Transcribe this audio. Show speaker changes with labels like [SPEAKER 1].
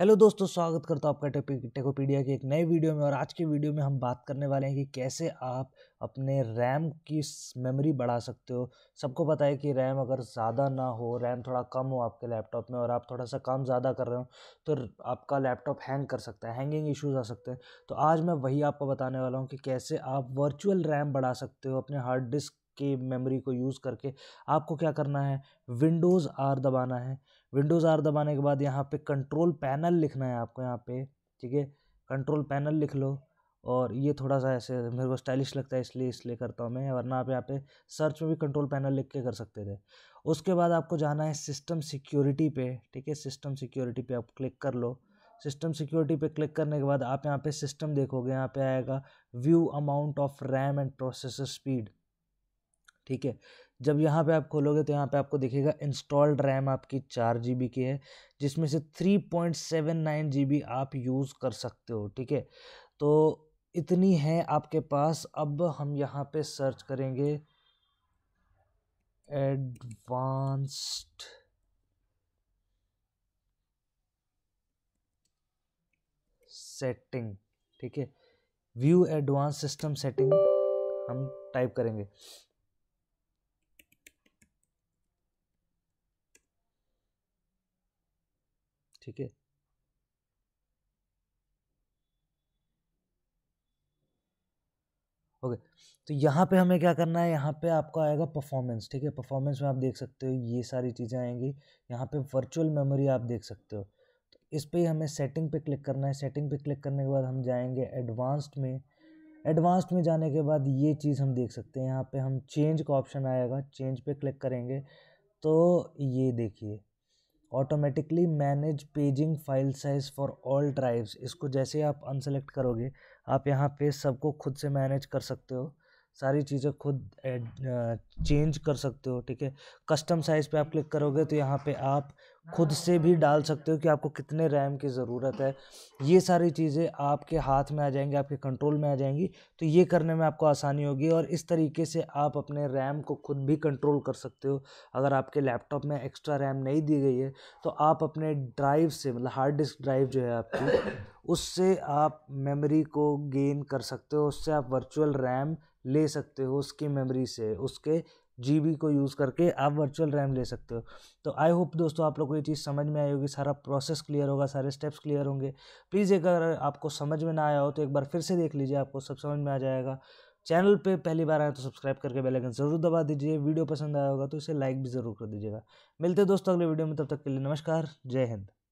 [SPEAKER 1] Hello दोस्तों स्वागत करता हूँ आपका टेपिक टेकोपीडिया के एक नए वीडियो में और आज की वीडियो में हम बात करने वाले हैं कि कैसे आप अपने रैम की मेमोरी बढ़ा सकते हो सबको पता है कि रैम अगर ज़्यादा ना हो रैम थोड़ा कम हो आपके लैपटॉप में और आप थोड़ा सा काम ज़्यादा कर रहे हो तो आपका लैपटॉप हैंग कर सकता है हैंगिंग इशूज़ आ सकते हैं तो आज मैं वही आपको बताने वाला हूँ कि कैसे आप वर्चुअल रैम बढ़ा सकते हो अपने हार्ड डिस्क की मेमोरी को यूज़ करके आपको क्या करना है विंडोज़ आर दबाना है विंडोज़ आर दबाने के बाद यहाँ पे कंट्रोल पैनल लिखना है आपको यहाँ पे ठीक है कंट्रोल पैनल लिख लो और ये थोड़ा सा ऐसे मेरे को स्टाइलिश लगता है इसलिए इसलिए करता हूँ मैं वरना आप यहाँ पे सर्च में भी कंट्रोल पैनल लिख के कर सकते थे उसके बाद आपको जाना है सिस्टम सिक्योरिटी पे ठीक है सिस्टम सिक्योरिटी पे आप क्लिक कर लो सिस्टम सिक्योरिटी पे क्लिक करने के बाद आप यहाँ पे सिस्टम देखोगे यहाँ पे आएगा view amount of RAM and processor speed ठीक है जब यहाँ पे आप खोलोगे तो यहाँ पे आपको दिखेगा इंस्टॉल्ड रैम आपकी चार जी बी की है जिसमें से three point seven nine G B आप यूज़ कर सकते हो ठीक है तो इतनी है आपके पास अब हम यहाँ पे सर्च करेंगे एडवांस्ड सेटिंग ठीक है व्यू एडवांस सिस्टम सेटिंग हम टाइप करेंगे ठीक है ओके तो यहाँ पे हमें क्या करना है यहाँ पे आपका आएगा परफॉर्मेंस ठीक है परफॉर्मेंस में आप देख सकते हो ये सारी चीज़ें आएंगी यहाँ पे वर्चुअल मेमोरी आप देख सकते हो तो इस पर ही हमें सेटिंग पे क्लिक करना है सेटिंग पे क्लिक करने के बाद हम जाएंगे एडवांस्ड में एडवांस्ड में जाने के बाद ये चीज़ हम देख सकते हैं यहाँ पर हम चेंज का ऑप्शन आएगा चेंज पर क्लिक करेंगे तो ये देखिए automatically manage paging file size for all drives इसको जैसे आप अनसेलेक्ट करोगे आप यहाँ पे सबको खुद से मैनेज कर सकते हो सारी चीज़ें खुद चेंज कर सकते हो ठीक है कस्टम साइज़ पे आप क्लिक करोगे तो यहाँ पे आप खुद हाँ। से भी डाल सकते हो कि आपको कितने रैम की ज़रूरत है ये सारी चीज़ें आपके हाथ में आ जाएंगी आपके कंट्रोल में आ जाएंगी तो ये करने में आपको आसानी होगी और इस तरीके से आप अपने रैम को खुद भी कंट्रोल कर सकते हो अगर आपके लैपटॉप में एक्स्ट्रा रैम नहीं दी गई है तो आप अपने ड्राइव से मतलब हार्ड डिस्क ड्राइव जो है आपकी उससे आप मेमोरी को गेन कर सकते हो उससे आप वर्चुअल रैम ले सकते हो उसकी मेमोरी से उसके जी को यूज़ करके आप वर्चुअल रैम ले सकते हो तो आई होप दोस्तों आप लोग को ये चीज़ समझ में आई होगी सारा प्रोसेस क्लियर होगा सारे स्टेप्स क्लियर होंगे प्लीज़ अगर आपको समझ में ना आया हो तो एक बार फिर से देख लीजिए आपको सब समझ में आ जाएगा चैनल पे पहली बार आए तो सब्सक्राइब करके बेल आइकन जरूर दबा दीजिए वीडियो पसंद आया होगा तो इसे लाइक भी ज़रूर कर दीजिएगा मिलते हैं दोस्तों अगले वीडियो में तब तक के लिए नमस्कार जय हिंद